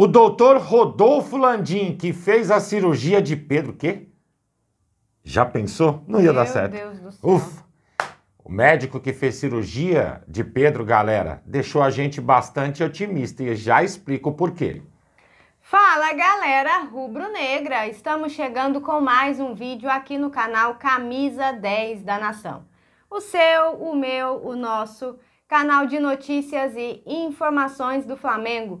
O doutor Rodolfo Landim, que fez a cirurgia de Pedro, quê? Já pensou? Não ia Meu dar certo. Meu Deus do céu. Ufa. O médico que fez cirurgia de Pedro, galera, deixou a gente bastante otimista e já explico o porquê. Fala galera rubro-negra! Estamos chegando com mais um vídeo aqui no canal Camisa 10 da Nação. O seu, o meu, o nosso canal de notícias e informações do Flamengo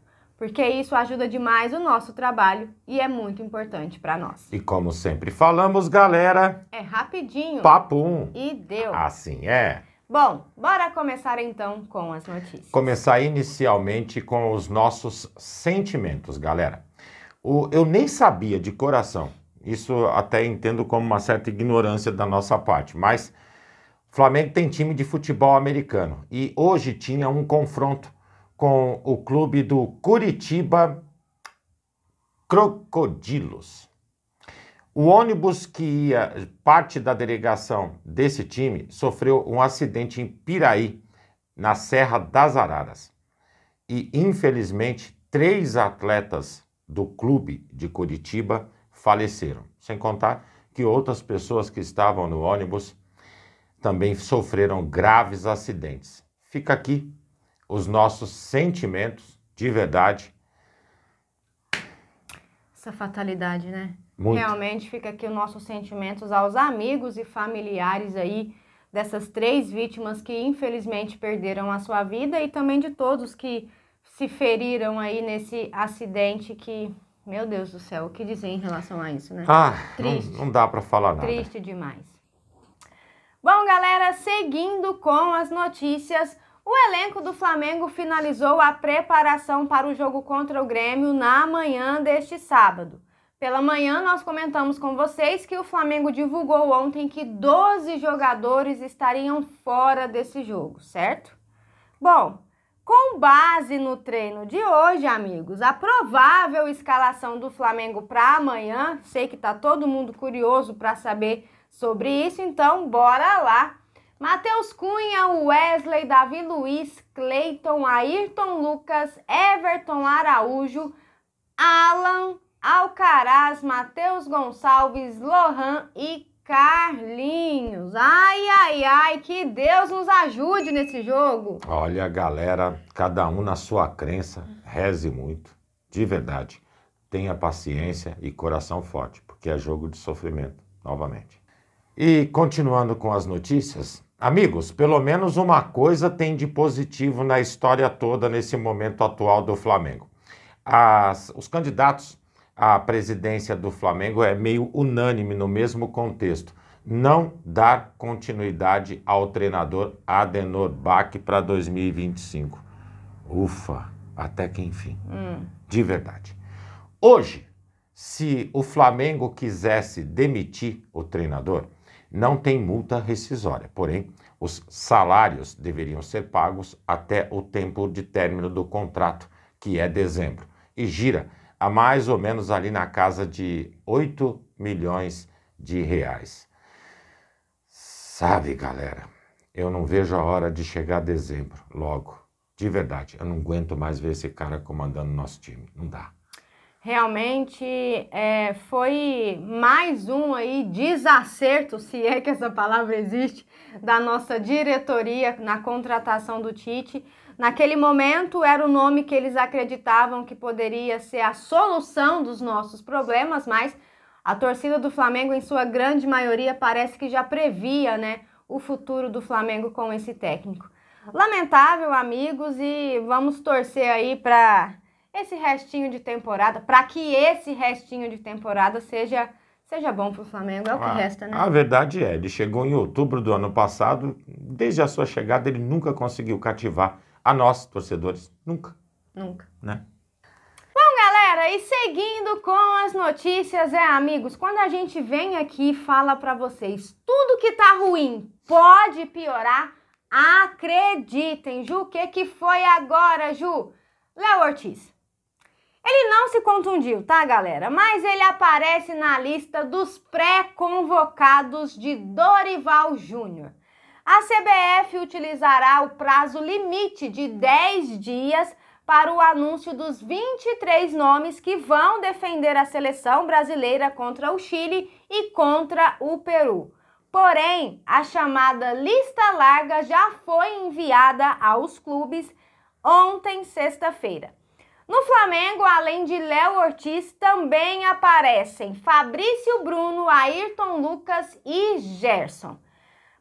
porque isso ajuda demais o nosso trabalho e é muito importante para nós. E como sempre falamos, galera, é rapidinho. Papum. E deu. Assim é. Bom, bora começar então com as notícias. Começar inicialmente com os nossos sentimentos, galera. O, eu nem sabia de coração. Isso até entendo como uma certa ignorância da nossa parte, mas Flamengo tem time de futebol americano e hoje tinha um confronto com o clube do Curitiba Crocodilos. O ônibus que ia parte da delegação desse time sofreu um acidente em Piraí, na Serra das Araras. E, infelizmente, três atletas do clube de Curitiba faleceram. Sem contar que outras pessoas que estavam no ônibus também sofreram graves acidentes. Fica aqui os nossos sentimentos de verdade. Essa fatalidade, né? Muito. Realmente fica aqui os nossos sentimentos aos amigos e familiares aí dessas três vítimas que infelizmente perderam a sua vida e também de todos que se feriram aí nesse acidente que, meu Deus do céu, o que dizer em relação a isso, né? Ah, Triste. Não, não dá para falar nada. Triste demais. Bom, galera, seguindo com as notícias, o elenco do Flamengo finalizou a preparação para o jogo contra o Grêmio na manhã deste sábado. Pela manhã, nós comentamos com vocês que o Flamengo divulgou ontem que 12 jogadores estariam fora desse jogo, certo? Bom, com base no treino de hoje, amigos, a provável escalação do Flamengo para amanhã, sei que está todo mundo curioso para saber sobre isso, então bora lá Matheus Cunha, Wesley, Davi Luiz, Cleiton, Ayrton Lucas, Everton Araújo, Alan, Alcaraz, Matheus Gonçalves, Lohan e Carlinhos. Ai, ai, ai, que Deus nos ajude nesse jogo. Olha, galera, cada um na sua crença, reze muito, de verdade. Tenha paciência e coração forte, porque é jogo de sofrimento, novamente. E continuando com as notícias, Amigos, pelo menos uma coisa tem de positivo na história toda nesse momento atual do Flamengo. As, os candidatos à presidência do Flamengo é meio unânime no mesmo contexto. Não dar continuidade ao treinador Adenor Bach para 2025. Ufa, até que enfim. Hum. De verdade. Hoje, se o Flamengo quisesse demitir o treinador, não tem multa rescisória, porém, os salários deveriam ser pagos até o tempo de término do contrato, que é dezembro, e gira a mais ou menos ali na casa de 8 milhões de reais. Sabe, galera, eu não vejo a hora de chegar a dezembro, logo. De verdade, eu não aguento mais ver esse cara comandando nosso time. Não dá realmente é, foi mais um aí desacerto, se é que essa palavra existe, da nossa diretoria na contratação do Tite. Naquele momento era o nome que eles acreditavam que poderia ser a solução dos nossos problemas, mas a torcida do Flamengo, em sua grande maioria, parece que já previa né, o futuro do Flamengo com esse técnico. Lamentável, amigos, e vamos torcer aí para esse restinho de temporada, para que esse restinho de temporada seja seja bom para o Flamengo, é o que ah, resta, né? A verdade é, ele chegou em outubro do ano passado, desde a sua chegada ele nunca conseguiu cativar a nós, torcedores, nunca. Nunca. Né? bom galera e seguindo com as notícias, é amigos, quando a gente vem aqui e fala para vocês, tudo que tá ruim pode piorar, acreditem. Ju, o que que foi agora, Ju? Léo Ortiz ele não se contundiu, tá, galera? Mas ele aparece na lista dos pré-convocados de Dorival Júnior. A CBF utilizará o prazo limite de 10 dias para o anúncio dos 23 nomes que vão defender a seleção brasileira contra o Chile e contra o Peru. Porém, a chamada lista larga já foi enviada aos clubes ontem, sexta-feira. No Flamengo, além de Léo Ortiz, também aparecem Fabrício Bruno, Ayrton Lucas e Gerson.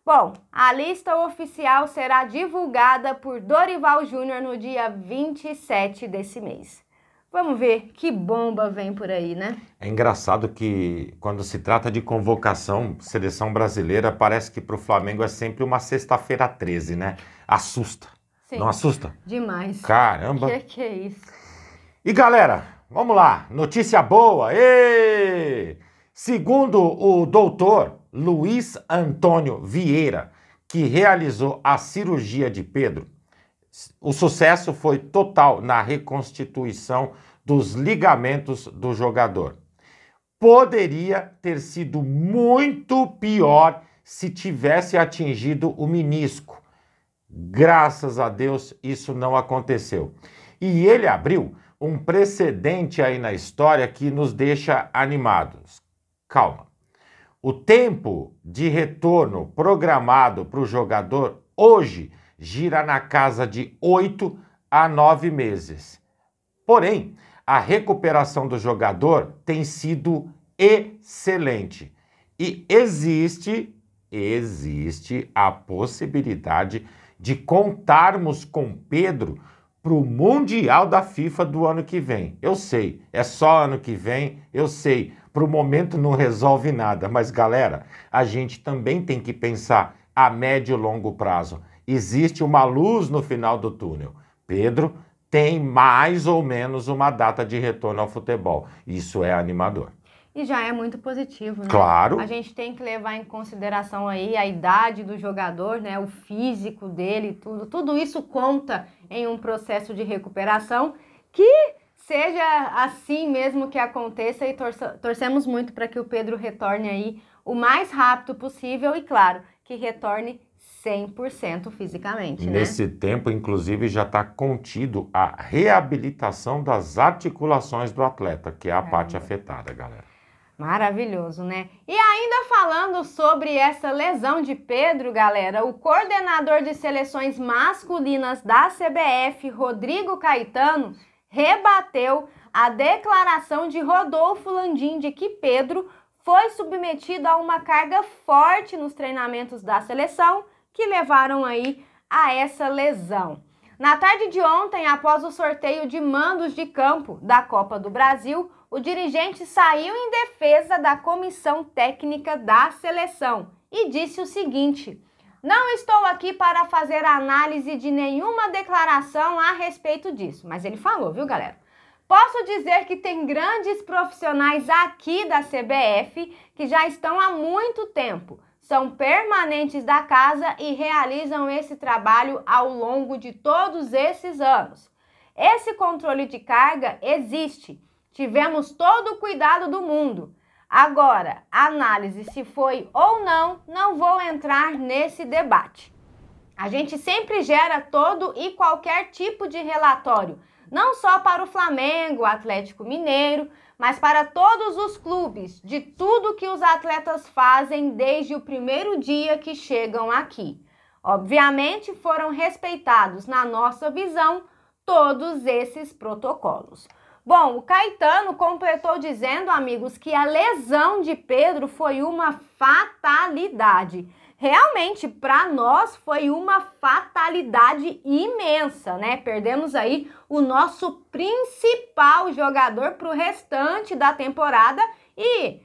Bom, a lista oficial será divulgada por Dorival Júnior no dia 27 desse mês. Vamos ver que bomba vem por aí, né? É engraçado que quando se trata de convocação, seleção brasileira, parece que para o Flamengo é sempre uma sexta-feira 13, né? Assusta. Sim. Não assusta? Demais. Caramba! O que, que é isso? E galera, vamos lá, notícia boa. E Segundo o doutor Luiz Antônio Vieira, que realizou a cirurgia de Pedro, o sucesso foi total na reconstituição dos ligamentos do jogador. Poderia ter sido muito pior se tivesse atingido o menisco. Graças a Deus isso não aconteceu. E ele abriu um precedente aí na história que nos deixa animados. Calma. O tempo de retorno programado para o jogador hoje gira na casa de 8 a 9 meses. Porém, a recuperação do jogador tem sido excelente e existe existe a possibilidade de contarmos com Pedro para o Mundial da FIFA do ano que vem. Eu sei, é só ano que vem, eu sei. Para o momento não resolve nada, mas galera, a gente também tem que pensar a médio e longo prazo. Existe uma luz no final do túnel. Pedro tem mais ou menos uma data de retorno ao futebol. Isso é animador. E já é muito positivo, né? Claro. A gente tem que levar em consideração aí a idade do jogador, né? O físico dele, tudo. Tudo isso conta em um processo de recuperação que seja assim mesmo que aconteça e torça, torcemos muito para que o Pedro retorne aí o mais rápido possível e, claro, que retorne 100% fisicamente. Né? Nesse tempo, inclusive, já está contido a reabilitação das articulações do atleta, que é a é. parte afetada, galera. Maravilhoso, né? E ainda falando sobre essa lesão de Pedro, galera, o coordenador de seleções masculinas da CBF, Rodrigo Caetano, rebateu a declaração de Rodolfo Landim de que Pedro foi submetido a uma carga forte nos treinamentos da seleção que levaram aí a essa lesão. Na tarde de ontem, após o sorteio de mandos de campo da Copa do Brasil, o dirigente saiu em defesa da comissão técnica da seleção e disse o seguinte: Não estou aqui para fazer análise de nenhuma declaração a respeito disso. Mas ele falou, viu, galera? Posso dizer que tem grandes profissionais aqui da CBF que já estão há muito tempo, são permanentes da casa e realizam esse trabalho ao longo de todos esses anos. Esse controle de carga existe Tivemos todo o cuidado do mundo. Agora, análise se foi ou não, não vou entrar nesse debate. A gente sempre gera todo e qualquer tipo de relatório, não só para o Flamengo, Atlético Mineiro, mas para todos os clubes, de tudo que os atletas fazem desde o primeiro dia que chegam aqui. Obviamente, foram respeitados, na nossa visão, todos esses protocolos. Bom, o Caetano completou dizendo, amigos, que a lesão de Pedro foi uma fatalidade. Realmente, para nós foi uma fatalidade imensa, né? Perdemos aí o nosso principal jogador para o restante da temporada e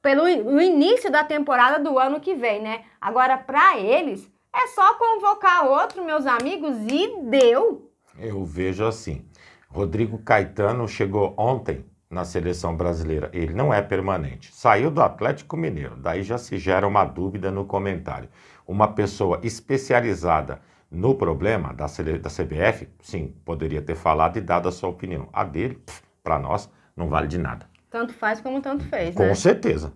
pelo início da temporada do ano que vem, né? Agora, para eles, é só convocar outro, meus amigos, e deu. Eu vejo assim. Rodrigo Caetano chegou ontem na seleção brasileira. Ele não é permanente. Saiu do Atlético Mineiro. Daí já se gera uma dúvida no comentário. Uma pessoa especializada no problema da, da CBF, sim, poderia ter falado e dado a sua opinião. A dele, para nós, não vale de nada. Tanto faz como tanto fez, Com né? Com certeza.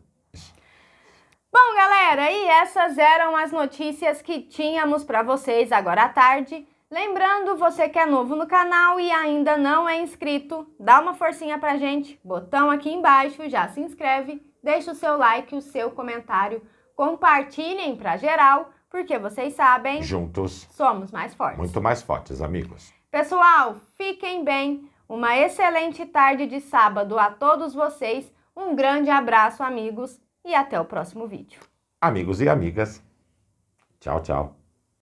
Bom, galera, e essas eram as notícias que tínhamos para vocês agora à tarde. Lembrando, você que é novo no canal e ainda não é inscrito, dá uma forcinha pra gente, botão aqui embaixo, já se inscreve, deixa o seu like, o seu comentário, compartilhem pra geral, porque vocês sabem... Juntos... Somos mais fortes. Muito mais fortes, amigos. Pessoal, fiquem bem, uma excelente tarde de sábado a todos vocês, um grande abraço, amigos, e até o próximo vídeo. Amigos e amigas, tchau, tchau.